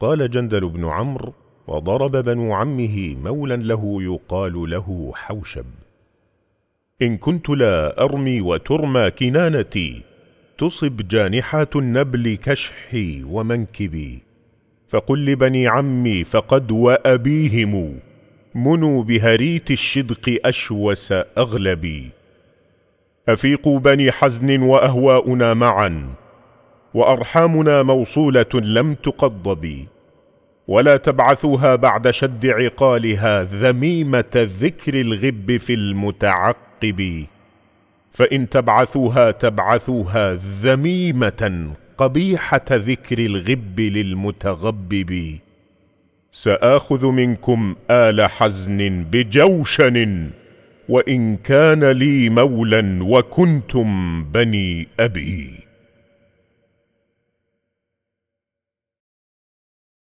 قال جندل بن عمرو وضرب بنو عمه مولا له يقال له حوشب إن كنت لا أرمي وترمى كنانتي تصب جانحات النبل كشحي ومنكبي فقل لبني عمي فقد وأبيهم منوا بهريت الشدق أشوس أغلبي أفيقوا بني حزن وأهواؤنا معاً وأرحامنا موصولة لم تقض بي ولا تبعثوها بعد شد عقالها ذميمة ذكر الغب في المتعقب فإن تبعثوها تبعثوها ذميمة قبيحة ذكر الغب للمتغبب سآخذ منكم آل حزن بجوشن وإن كان لي مولا وكنتم بني أبي